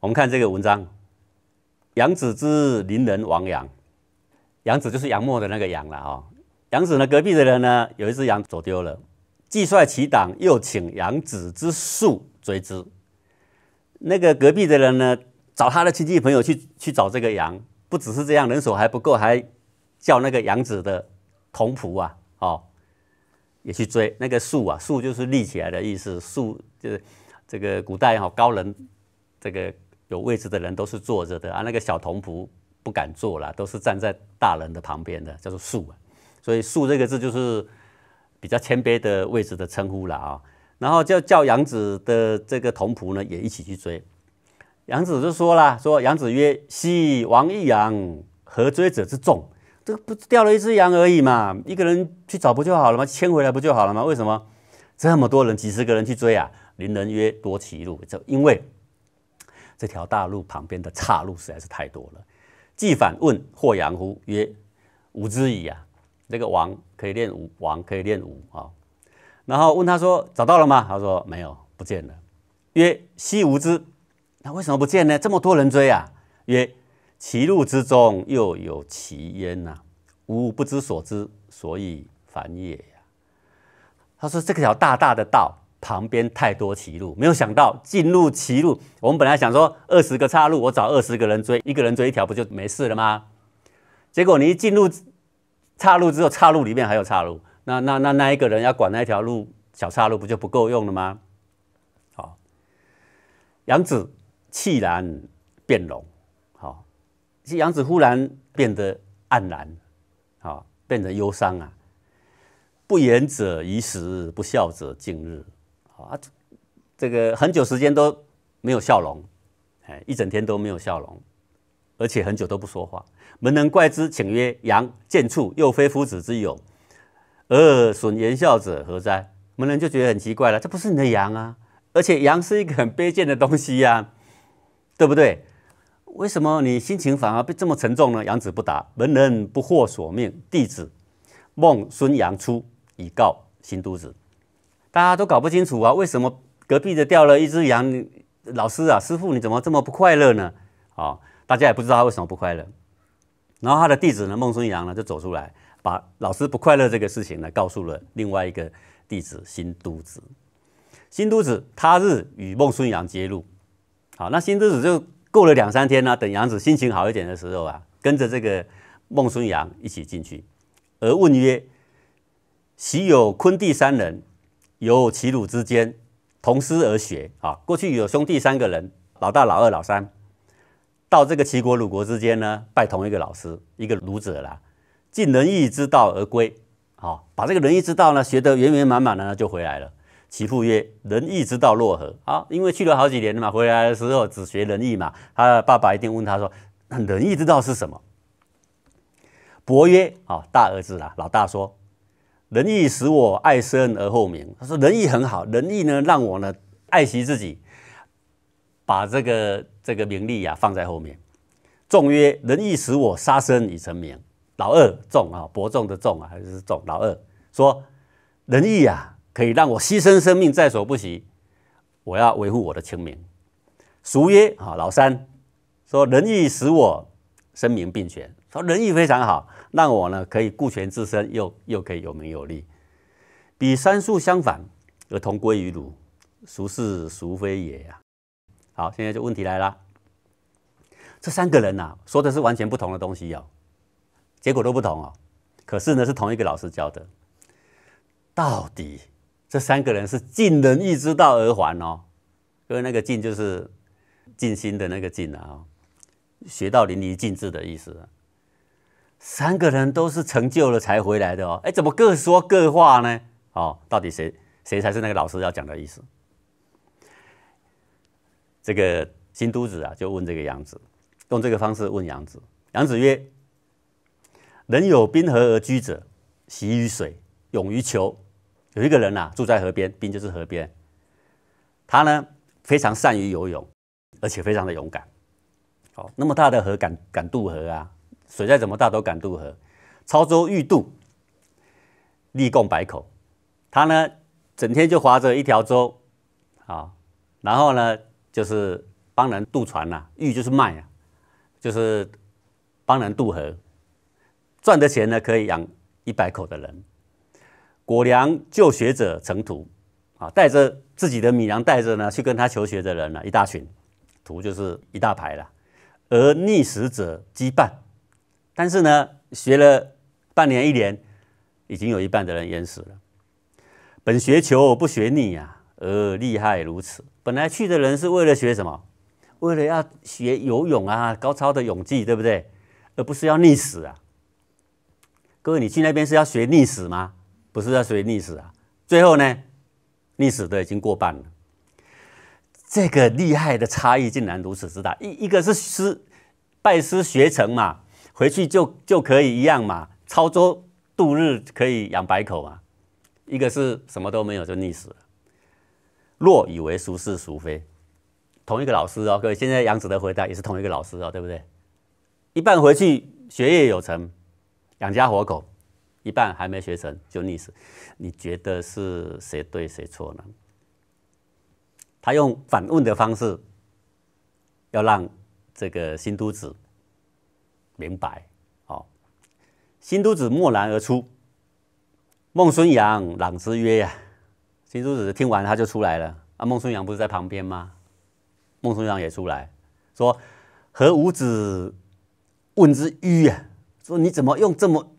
我们看这个文章，《杨子之邻人亡羊》，杨子就是杨墨的那个杨了哈。杨子呢，隔壁的人呢有一只羊走丢了，既率其党，又请杨子之树追之。那个隔壁的人呢，找他的亲戚朋友去去找这个羊，不只是这样，人手还不够，还叫那个杨子的童仆啊，哦，也去追那个树啊，树就是立起来的意思，树就是这个古代哈高人这个。有位置的人都是坐着的啊，那个小童仆不敢坐了，都是站在大人的旁边的，叫做“庶”。所以“庶”这个字就是比较谦卑的位置的称呼了啊。然后就叫杨子的这个童仆呢，也一起去追。杨子就说了：“说杨子曰：‘昔王一羊，何追者之众？’这个不是掉了一只羊而已嘛，一个人去找不就好了吗？牵回来不就好了吗？为什么这么多人，几十个人去追啊？”邻人曰：“多歧路。”这因为这条大路旁边的岔路实在是太多了。季反问霍阳乎曰：“吾知矣啊，这个王可以练武，王可以练武啊。”然后问他说：“找到了吗？”他说：“没有，不见了。”曰：“昔无知？那为什么不见呢？这么多人追啊？”曰：“其路之中又有其焉呐，吾不知所知，所以反也呀。”他说：“这条大大的道。”旁边太多歧路，没有想到进入歧路。我们本来想说二十个岔路，我找二十个人追，一个人追一条，不就没事了吗？结果你一进入岔路之后，岔路里面还有岔路，那那那那一个人要管那一条路，小岔路不就不够用了吗？好，杨子气然变容，好，杨子忽然变得黯然，好，变得忧伤啊。不言者宜时，不孝者近日。啊，这个很久时间都没有笑容，哎，一整天都没有笑容，而且很久都不说话。门人怪之，请曰：“羊贱畜，又非夫子之友，而损言笑者何哉？”门人就觉得很奇怪了，这不是你的羊啊，而且羊是一个很卑贱的东西呀，对不对？为什么你心情反而被这么沉重呢？杨子不答。门人不惑，所命弟子孟孙阳出以告新都子。大家都搞不清楚啊，为什么隔壁的掉了一只羊？老师啊，师傅，你怎么这么不快乐呢？啊，大家也不知道他为什么不快乐。然后他的弟子呢，孟孙阳呢，就走出来，把老师不快乐这个事情呢，告诉了另外一个弟子新都子。新都子他日与孟孙阳接露，好，那新都子就过了两三天呢，等杨子心情好一点的时候啊，跟着这个孟孙阳一起进去，而问曰：“岂有昆弟三人？”由齐鲁之间同师而学啊，过去有兄弟三个人，老大、老二、老三，到这个齐国、鲁国之间呢，拜同一个老师，一个儒者啦，尽仁义之道而归，好，把这个仁义之道呢，学得圆圆满满的呢，就回来了。其父曰：“仁义之道若何？”啊，因为去了好几年了嘛，回来的时候只学仁义嘛，他爸爸一定问他说：“ 仁义之道是什么？”伯曰：“啊，大儿子啦，老大说。”仁义使我爱生而后名。他说仁义很好，仁义呢让我呢爱惜自己，把这个这个名利呀放在后面。众曰：仁义使我杀身以成名。老二众啊，伯仲的仲啊，还是众。老二说仁义啊，可以让我牺牲生命在所不惜，我要维护我的清名。孰曰啊？老三说仁义使我生名并全。说仁义非常好，让我呢可以顾全自身，又又可以有名有利，比三术相反而同归于鲁，孰是孰非也呀？好，现在就问题来了，这三个人呐说的是完全不同的东西哦，结果都不同哦，可是呢是同一个老师教的，到底这三个人是尽人意之道而还哦？各位那个尽就是尽心的那个尽啊，学到淋漓尽致的意思。三个人都是成就了才回来的哦，哎，怎么各说各话呢？哦，到底谁谁才是那个老师要讲的意思？这个新都子啊，就问这个杨子，用这个方式问杨子。杨子曰：“人有滨河而居者，习于水，勇于求。有一个人啊，住在河边，滨就是河边。他呢，非常善于游泳，而且非常的勇敢。哦，那么大的河，敢敢渡河啊？”水再怎么大都敢渡河，操舟欲渡，立共百口。他呢，整天就划着一条舟，啊，然后呢，就是帮人渡船呐，欲就是卖啊，就是帮人渡河，赚的钱呢可以养一百口的人。果粮就学者成徒，啊，带着自己的米粮，带着呢去跟他求学的人呢一大群，徒就是一大排了。而逆食者羁绊。但是呢，学了半年一年，已经有一半的人淹死了。本学求不学溺呀，呃，厉害如此。本来去的人是为了学什么？为了要学游泳啊，高超的泳技，对不对？而不是要溺死啊。各位，你去那边是要学溺死吗？不是要学溺死啊。最后呢，溺死的已经过半了。这个厉害的差异竟然如此之大，一一个是师拜师学成嘛。回去就就可以一样嘛，操舟度日可以养百口嘛。一个是什么都没有就溺死了。若以为孰是孰非，同一个老师哦，各位现在杨子的回答也是同一个老师哦，对不对？一半回去学业有成，养家活口；一半还没学成就溺死。你觉得是谁对谁错呢？他用反问的方式，要让这个新都子。明白，哦，新都子默然而出。孟孙阳朗之曰：“呀，新都子听完他就出来了啊。”孟孙阳不是在旁边吗？孟孙阳也出来，说：“何五子问之迂呀？说你怎么用这么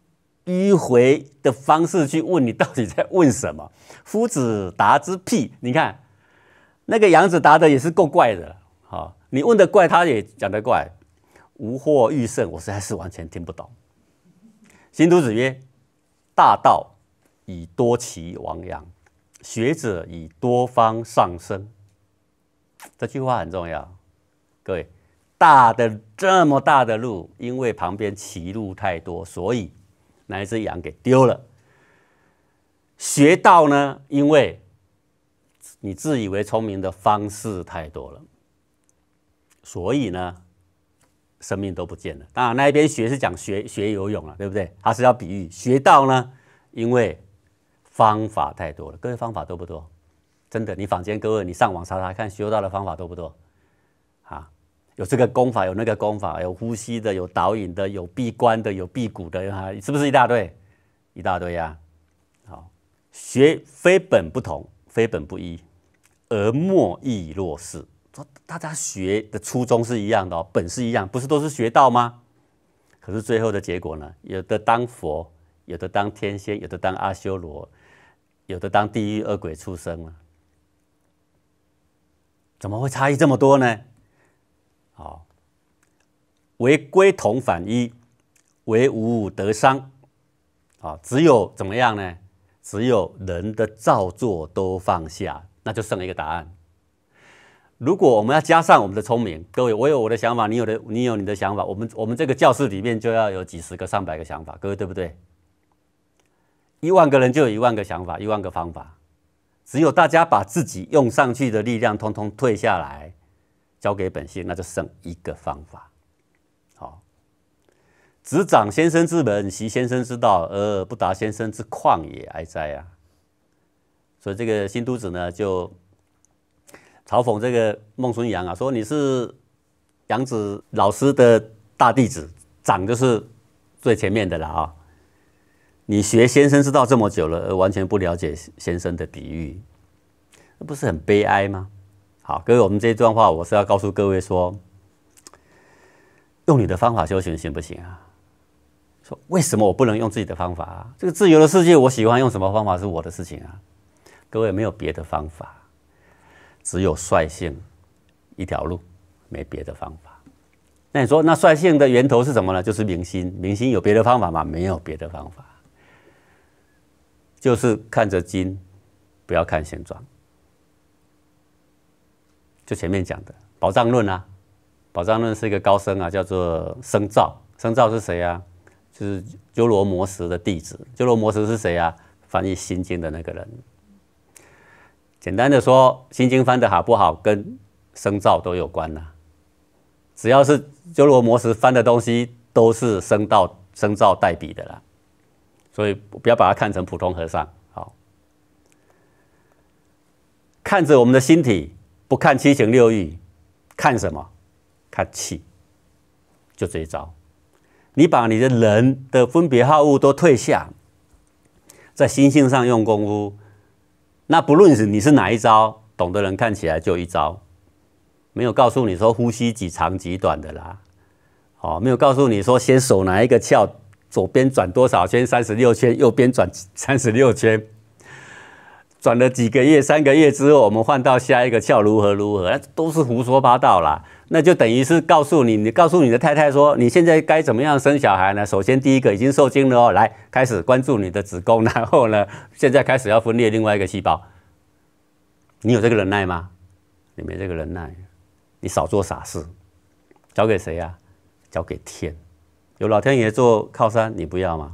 迂回的方式去问？你到底在问什么？”夫子答之辟。你看那个杨子答的也是够怪的。好，你问的怪，他也讲的怪。无惑欲胜，我实在是完全听不懂。行都子曰：“大道以多奇亡羊，学者以多方上生。”这句话很重要，各位，大的这么大的路，因为旁边歧路太多，所以那只羊给丢了。学道呢，因为你自以为聪明的方式太多了，所以呢。生命都不见了。当然，那一边学是讲学学游泳了，对不对？他是要比喻学到呢，因为方法太多了。各位方法多不多？真的，你坊间各位，你上网查查看学到的方法多不多？啊，有这个功法，有那个功法，有呼吸的，有导引的，有闭关的，有辟谷的，啊，是不是一大堆？一大堆呀！好，学非本不同，非本不一，而莫易若是。说大家学的初衷是一样的，本是一样，不是都是学道吗？可是最后的结果呢？有的当佛，有的当天仙，有的当阿修罗，有的当地狱恶鬼出生了。怎么会差异这么多呢？好，为归同反一，为无得伤。啊，只有怎么样呢？只有人的造作都放下，那就剩一个答案。如果我们要加上我们的聪明，各位，我有我的想法，你有的，你有你的想法，我们我们这个教室里面就要有几十个、上百个想法，各位对不对？一万个人就有一万个想法，一万个方法。只有大家把自己用上去的力量，通通退下来，交给本性，那就剩一个方法。好，执掌先生之门，习先生之道，而不达先生之旷也，哀哉啊！所以这个新都子呢，就。嘲讽这个孟春阳啊，说你是杨子老师的大弟子，长就是最前面的了啊。你学先生之道这么久了，而完全不了解先生的比喻，那不是很悲哀吗？好，各位，我们这一段话，我是要告诉各位说，用你的方法修行行不行啊？说为什么我不能用自己的方法？啊？这个自由的世界，我喜欢用什么方法是我的事情啊。各位没有别的方法。只有率性一条路，没别的方法。那你说，那率性的源头是什么呢？就是明心。明心有别的方法吗？没有别的方法，就是看着金，不要看现状。就前面讲的宝藏论啊，宝藏论是一个高僧啊，叫做生造。生造是谁啊？就是鸠罗摩什的弟子。鸠罗摩什是谁啊？翻译《心经》的那个人。简单的说，心经翻的好不好，跟深造都有关呐。只要是鸠摩罗什翻的东西，都是深道深造代笔的啦。所以不要把它看成普通和尚。好，看着我们的心体，不看七情六欲，看什么？看气。就这一招，你把你的人的分别好恶都退下，在心性上用功夫。那不论是你是哪一招，懂的人看起来就一招，没有告诉你说呼吸几长几短的啦，哦，没有告诉你说先手哪一个翘，左边转多少圈，三十六圈，右边转三十六圈。转了几个月，三个月之后，我们换到下一个窍，如何如何，都是胡说八道啦。那就等于是告诉你，你告诉你的太太说，你现在该怎么样生小孩呢？首先，第一个已经受精了哦，来开始关注你的子宫，然后呢，现在开始要分裂另外一个细胞。你有这个忍耐吗？你没这个忍耐，你少做傻事，交给谁呀？交给天，有老天爷做靠山，你不要吗？